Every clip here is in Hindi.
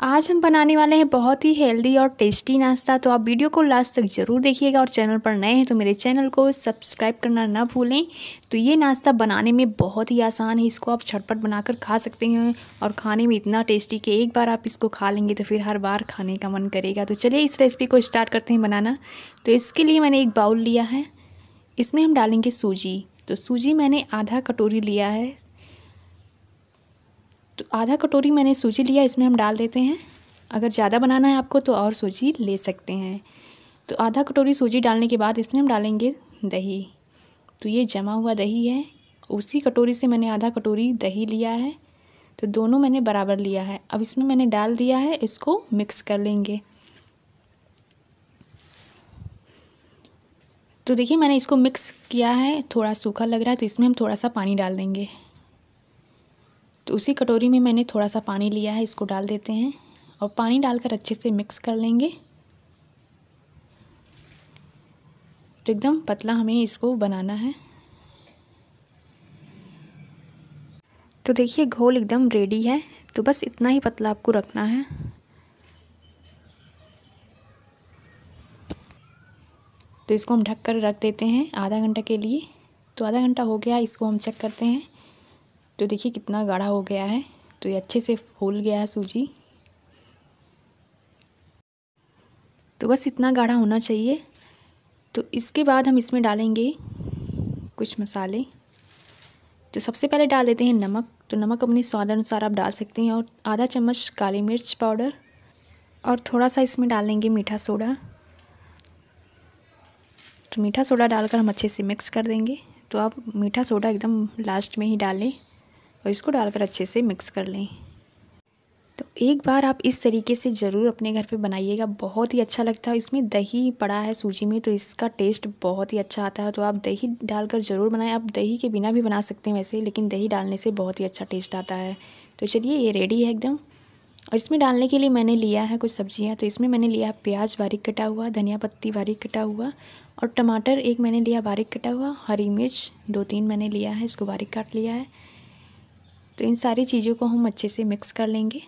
आज हम बनाने वाले हैं बहुत ही हेल्दी और टेस्टी नाश्ता तो आप वीडियो को लास्ट तक ज़रूर देखिएगा और चैनल पर नए हैं तो मेरे चैनल को सब्सक्राइब करना ना भूलें तो ये नाश्ता बनाने में बहुत ही आसान है इसको आप झटपट बनाकर खा सकते हैं और खाने में इतना टेस्टी कि एक बार आप इसको खा लेंगे तो फिर हर बार खाने का मन करेगा तो चलिए इस रेसिपी को स्टार्ट करते हैं बनाना तो इसके लिए मैंने एक बाउल लिया है इसमें हम डालेंगे सूजी तो सूजी मैंने आधा कटोरी लिया है तो आधा कटोरी मैंने सूजी लिया इसमें हम डाल देते हैं अगर ज़्यादा बनाना है आपको तो और सूजी ले सकते हैं तो आधा कटोरी सूजी डालने के बाद इसमें हम डालेंगे दही तो ये जमा हुआ दही है उसी कटोरी से मैंने आधा कटोरी दही लिया है तो दोनों मैंने बराबर लिया है अब इसमें मैंने डाल दिया है इसको मिक्स कर लेंगे तो देखिए मैंने इसको मिक्स किया है थोड़ा सूखा लग रहा है तो इसमें हम थोड़ा सा पानी डाल देंगे तो उसी कटोरी में मैंने थोड़ा सा पानी लिया है इसको डाल देते हैं और पानी डालकर अच्छे से मिक्स कर लेंगे तो एकदम पतला हमें इसको बनाना है तो देखिए घोल एकदम रेडी है तो बस इतना ही पतला आपको रखना है तो इसको हम ढक कर रख देते हैं आधा घंटा के लिए तो आधा घंटा हो गया इसको हम चेक करते हैं तो देखिए कितना गाढ़ा हो गया है तो ये अच्छे से फूल गया है सूजी तो बस इतना गाढ़ा होना चाहिए तो इसके बाद हम इसमें डालेंगे कुछ मसाले तो सबसे पहले डाल देते हैं नमक तो नमक अपने स्वाद अनुसार आप डाल सकते हैं और आधा चम्मच काली मिर्च पाउडर और थोड़ा सा इसमें डालेंगे मीठा सोडा तो मीठा सोडा डालकर हम अच्छे से मिक्स कर देंगे तो आप मीठा सोडा एकदम लास्ट में ही डालें और इसको डालकर अच्छे से मिक्स कर लें तो एक बार आप इस तरीके से ज़रूर अपने घर पे बनाइएगा बहुत ही अच्छा लगता है इसमें दही पड़ा है सूजी में तो इसका टेस्ट बहुत ही अच्छा आता है तो आप दही डालकर ज़रूर बनाएं आप दही के बिना भी बना सकते हैं वैसे लेकिन दही डालने से बहुत ही अच्छा टेस्ट आता है तो चलिए ये रेडी है एकदम और इसमें डालने के लिए मैंने लिया है कुछ सब्ज़ियाँ तो इसमें मैंने लिया प्याज बारीक कटा हुआ धनिया पत्ती बारीक कटा हुआ और टमाटर एक मैंने लिया बारीक कटा हुआ हरी मिर्च दो तीन मैंने लिया है इसको बारीक काट लिया है तो इन सारी चीज़ों को हम अच्छे से मिक्स कर लेंगे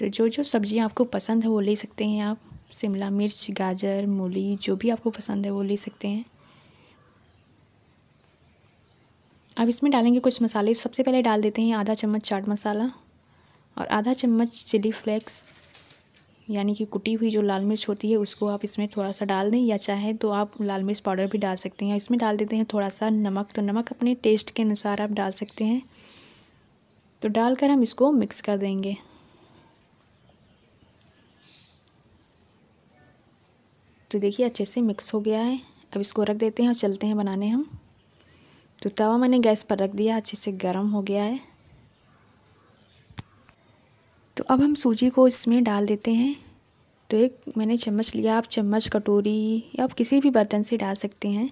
तो जो जो सब्ज़ियाँ आपको पसंद है वो ले सकते हैं आप शिमला मिर्च गाजर मूली जो भी आपको पसंद है वो ले सकते हैं अब इसमें डालेंगे कुछ मसाले सबसे पहले डाल देते हैं आधा चम्मच चाट मसाला और आधा चम्मच चिली फ्लेक्स यानी कि कुटी हुई जो लाल मिर्च होती है उसको आप इसमें थोड़ा सा डाल दें या चाहें तो आप लाल मिर्च पाउडर भी डाल सकते हैं इसमें डाल देते हैं थोड़ा सा नमक तो नमक अपने टेस्ट के अनुसार आप डाल सकते हैं तो डालकर हम इसको मिक्स कर देंगे तो देखिए अच्छे से मिक्स हो गया है अब इसको रख देते हैं और चलते हैं बनाने हम तो तवा मैंने गैस पर रख दिया अच्छे से गर्म हो गया है तो अब हम सूजी को इसमें डाल देते हैं तो एक मैंने चम्मच लिया आप चम्मच कटोरी या आप किसी भी बर्तन से डाल सकते हैं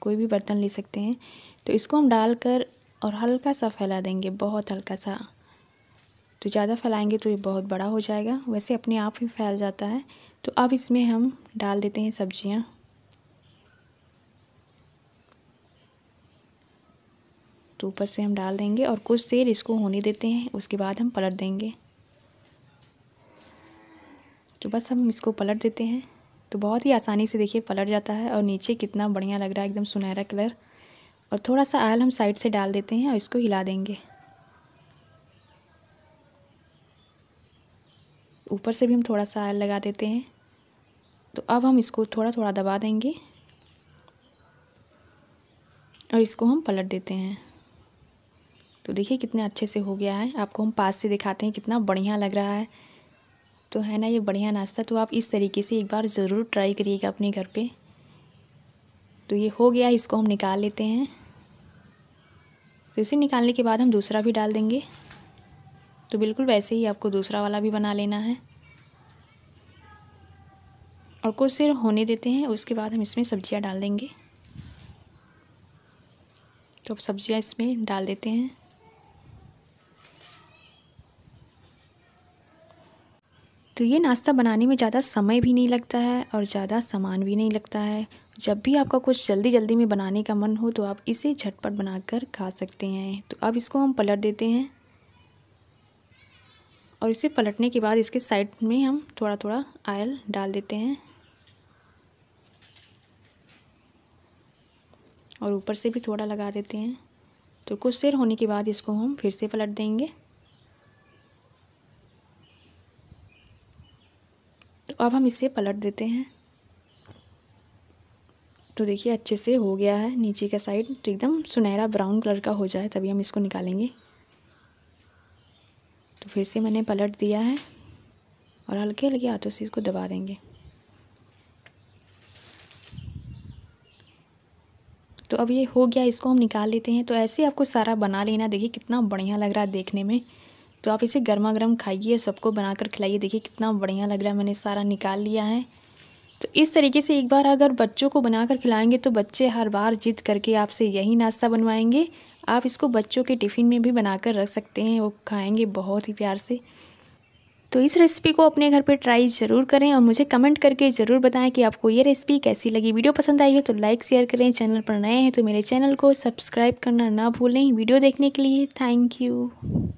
कोई भी बर्तन ले सकते हैं तो इसको हम डालकर और हल्का सा फैला देंगे बहुत हल्का सा तो ज़्यादा फैलाएंगे तो ये बहुत बड़ा हो जाएगा वैसे अपने आप ही फैल जाता है तो अब इसमें हम डाल देते हैं सब्ज़ियाँ तो ऊपर से हम डाल देंगे और कुछ देर इसको होने देते हैं उसके बाद हम पलट देंगे तो बस हम इसको पलट देते हैं तो बहुत ही आसानी से देखिए पलट जाता है और नीचे कितना बढ़िया लग रहा है एकदम सुनहरा कलर और थोड़ा सा आयल हम साइड से डाल देते हैं और इसको हिला देंगे ऊपर से भी हम थोड़ा सा आयल लगा देते हैं तो अब हम इसको थोड़ा थोड़ा दबा देंगे और इसको हम पलट देते हैं तो देखिए कितने अच्छे से हो गया है आपको हम पास से दिखाते हैं कितना बढ़िया लग रहा है तो है ना ये बढ़िया नाश्ता तो आप इस तरीके से एक बार ज़रूर ट्राई करिएगा अपने घर पे तो ये हो गया इसको हम निकाल लेते हैं तो इसे निकालने के बाद हम दूसरा भी डाल देंगे तो बिल्कुल वैसे ही आपको दूसरा वाला भी बना लेना है और कुछ सिर होने देते हैं उसके बाद हम इसमें सब्जियां डाल देंगे तो अब सब्जियां इसमें डाल देते हैं तो ये नाश्ता बनाने में ज़्यादा समय भी नहीं लगता है और ज़्यादा सामान भी नहीं लगता है जब भी आपका कुछ जल्दी जल्दी में बनाने का मन हो तो आप इसे झटपट बनाकर खा सकते हैं तो अब इसको हम पलट देते हैं और इसे पलटने के बाद इसके साइड में हम थोड़ा थोड़ा आयल डाल देते हैं और ऊपर से भी थोड़ा लगा देते हैं तो कुछ देर होने के बाद इसको हम फिर से पलट देंगे तो अब हम इसे पलट देते हैं तो देखिए अच्छे से हो गया है नीचे का साइड तो एकदम सुनहरा ब्राउन कलर का हो जाए तभी हम इसको निकालेंगे तो फिर से मैंने पलट दिया है और हल्के हल्के हाथों से इसको दबा देंगे तो अब ये हो गया इसको हम निकाल लेते हैं तो ऐसे आपको सारा बना लेना देखिए कितना बढ़िया लग रहा है देखने में तो आप इसे गर्मा गर्म खाइए सबको बनाकर खिलाइए देखिए कितना बढ़िया लग रहा है मैंने सारा निकाल लिया है तो इस तरीके से एक बार अगर बच्चों को बनाकर खिलाएंगे तो बच्चे हर बार जिद करके आपसे यही नाश्ता बनवाएंगे आप इसको बच्चों के टिफ़िन में भी बनाकर रख सकते हैं वो खाएंगे बहुत ही प्यार से तो इस रेसिपी को अपने घर पे ट्राई ज़रूर करें और मुझे कमेंट करके ज़रूर बताएं कि आपको ये रेसिपी कैसी लगी वीडियो पसंद आई है तो लाइक शेयर करें चैनल पर नए हैं तो मेरे चैनल को सब्सक्राइब करना ना भूलें वीडियो देखने के लिए थैंक यू